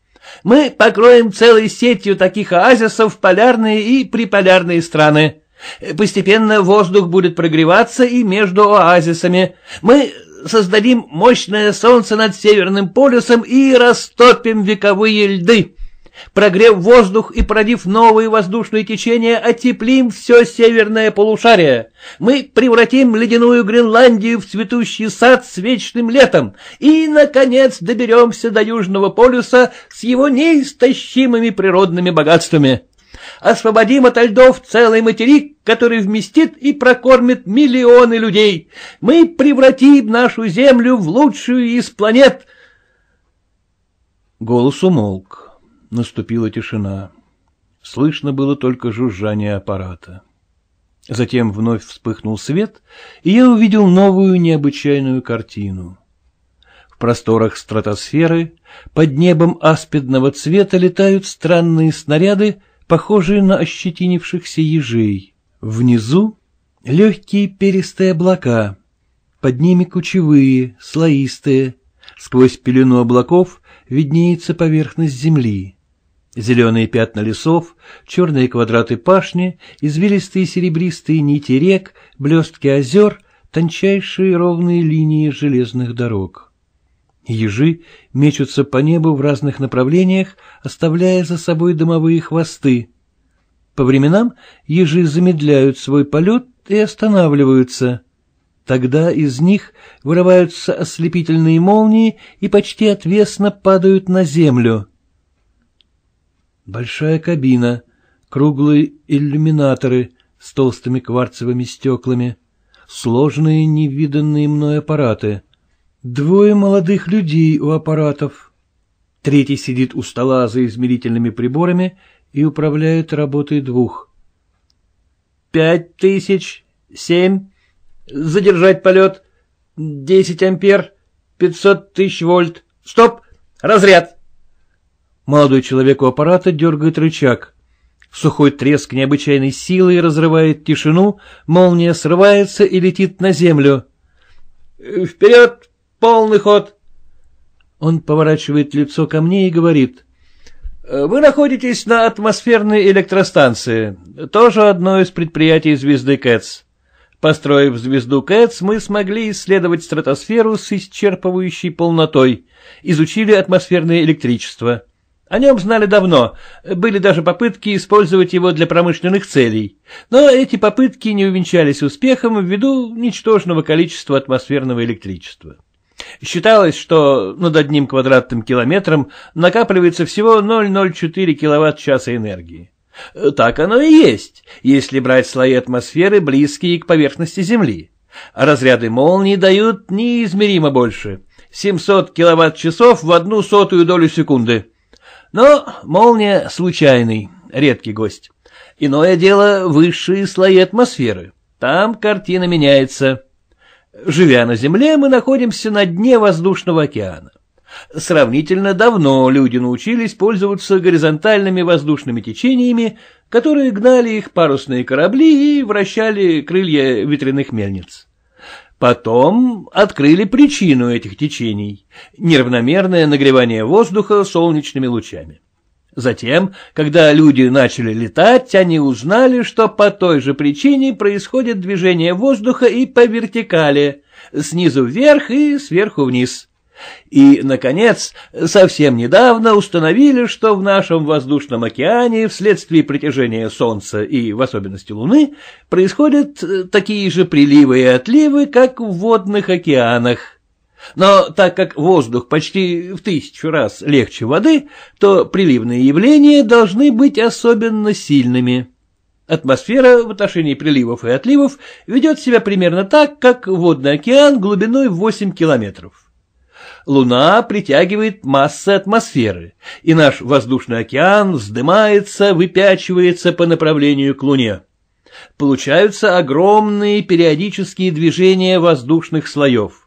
Мы покроем целой сетью таких оазисов полярные и приполярные страны. Э, постепенно воздух будет прогреваться и между оазисами. Мы создадим мощное солнце над Северным полюсом и растопим вековые льды. Прогрев воздух и продив новые воздушные течения, отеплим все северное полушарие. Мы превратим ледяную Гренландию в цветущий сад с вечным летом и, наконец, доберемся до Южного полюса с его неистощимыми природными богатствами освободим от льдов целый материк, который вместит и прокормит миллионы людей. Мы превратим нашу Землю в лучшую из планет. Голос умолк. Наступила тишина. Слышно было только жужжание аппарата. Затем вновь вспыхнул свет, и я увидел новую необычайную картину. В просторах стратосферы под небом аспидного цвета летают странные снаряды, похожие на ощетинившихся ежей. Внизу легкие перистые облака, под ними кучевые, слоистые. Сквозь пелену облаков виднеется поверхность земли. Зеленые пятна лесов, черные квадраты пашни, извилистые серебристые нити рек, блестки озер, тончайшие ровные линии железных дорог. Ежи мечутся по небу в разных направлениях, оставляя за собой дымовые хвосты. По временам ежи замедляют свой полет и останавливаются. Тогда из них вырываются ослепительные молнии и почти отвесно падают на землю. Большая кабина, круглые иллюминаторы с толстыми кварцевыми стеклами, сложные невиданные мной аппараты — Двое молодых людей у аппаратов. Третий сидит у стола за измерительными приборами и управляет работой двух. «Пять тысяч, семь, задержать полет, десять ампер, пятьсот тысяч вольт. Стоп! Разряд!» Молодой человек у аппарата дергает рычаг. Сухой треск необычайной силы разрывает тишину, молния срывается и летит на землю. «Вперед! полный ход. Он поворачивает лицо ко мне и говорит. «Э, Вы находитесь на атмосферной электростанции, тоже одно из предприятий звезды Кэтс. Построив звезду Кэтс, мы смогли исследовать стратосферу с исчерпывающей полнотой, изучили атмосферное электричество. О нем знали давно, были даже попытки использовать его для промышленных целей, но эти попытки не увенчались успехом ввиду ничтожного количества атмосферного электричества. Считалось, что над одним квадратным километром накапливается всего 0,04 киловатт-часа энергии. Э, так оно и есть, если брать слои атмосферы, близкие к поверхности Земли. А разряды молнии дают неизмеримо больше – 700 киловатт-часов в одну сотую долю секунды. Но молния – случайный, редкий гость. Иное дело – высшие слои атмосферы. Там картина меняется. Живя на Земле, мы находимся на дне воздушного океана. Сравнительно давно люди научились пользоваться горизонтальными воздушными течениями, которые гнали их парусные корабли и вращали крылья ветряных мельниц. Потом открыли причину этих течений – неравномерное нагревание воздуха солнечными лучами. Затем, когда люди начали летать, они узнали, что по той же причине происходит движение воздуха и по вертикали, снизу вверх и сверху вниз. И, наконец, совсем недавно установили, что в нашем воздушном океане вследствие притяжения Солнца и, в особенности, Луны происходят э, такие же приливы и отливы, как в водных океанах. Но так как воздух почти в тысячу раз легче воды, то приливные явления должны быть особенно сильными. Атмосфера в отношении приливов и отливов ведет себя примерно так, как водный океан глубиной в 8 километров. Луна притягивает массы атмосферы, и наш воздушный океан вздымается, выпячивается по направлению к Луне. Получаются огромные периодические движения воздушных слоев.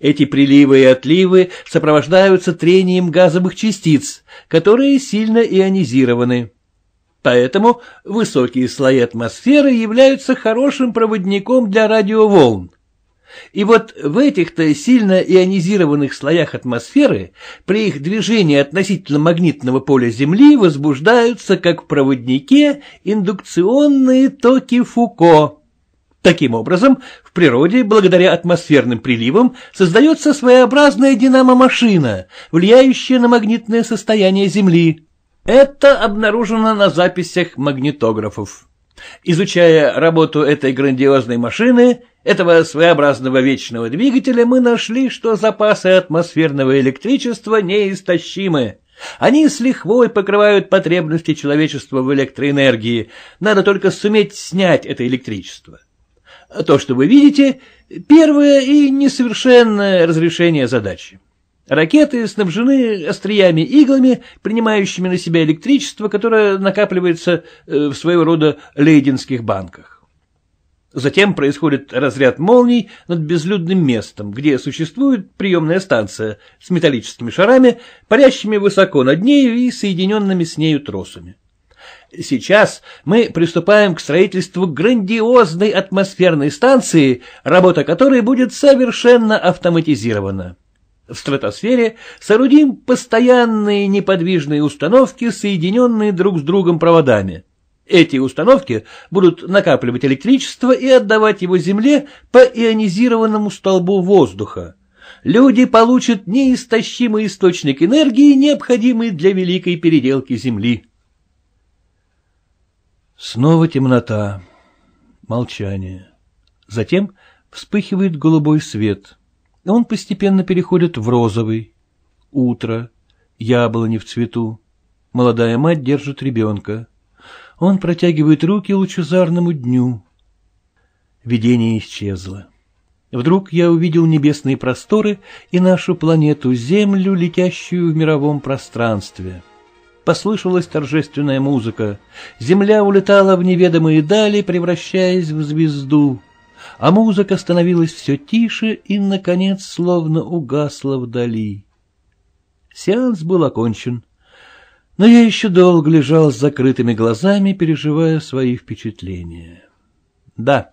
Эти приливы и отливы сопровождаются трением газовых частиц, которые сильно ионизированы. Поэтому высокие слои атмосферы являются хорошим проводником для радиоволн. И вот в этих-то сильно ионизированных слоях атмосферы при их движении относительно магнитного поля Земли возбуждаются, как в проводнике, индукционные токи Фуко. Таким образом, природе, благодаря атмосферным приливам, создается своеобразная динамо-машина, влияющая на магнитное состояние Земли. Это обнаружено на записях магнитографов. Изучая работу этой грандиозной машины, этого своеобразного вечного двигателя, мы нашли, что запасы атмосферного электричества неистощимы. Они с лихвой покрывают потребности человечества в электроэнергии, надо только суметь снять это электричество. То, что вы видите, первое и несовершенное разрешение задачи. Ракеты снабжены остриями-иглами, принимающими на себя электричество, которое накапливается э, в своего рода лейдинских банках. Затем происходит разряд молний над безлюдным местом, где существует приемная станция с металлическими шарами, парящими высоко над нею и соединенными с нею тросами. Сейчас мы приступаем к строительству грандиозной атмосферной станции, работа которой будет совершенно автоматизирована. В стратосфере соорудим постоянные неподвижные установки, соединенные друг с другом проводами. Эти установки будут накапливать электричество и отдавать его Земле по ионизированному столбу воздуха. Люди получат неистощимый источник энергии, необходимый для великой переделки Земли. Снова темнота, молчание. Затем вспыхивает голубой свет. Он постепенно переходит в розовый. Утро, яблони в цвету. Молодая мать держит ребенка. Он протягивает руки лучезарному дню. Видение исчезло. Вдруг я увидел небесные просторы и нашу планету Землю, летящую в мировом пространстве послышалась торжественная музыка. Земля улетала в неведомые дали, превращаясь в звезду. А музыка становилась все тише и, наконец, словно угасла вдали. Сеанс был окончен. Но я еще долго лежал с закрытыми глазами, переживая свои впечатления. Да,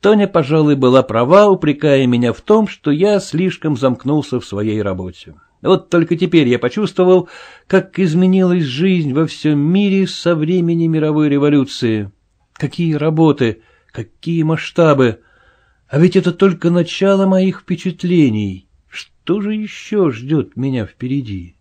Тоня, пожалуй, была права, упрекая меня в том, что я слишком замкнулся в своей работе. Вот только теперь я почувствовал, как изменилась жизнь во всем мире со времени мировой революции. Какие работы, какие масштабы! А ведь это только начало моих впечатлений. Что же еще ждет меня впереди?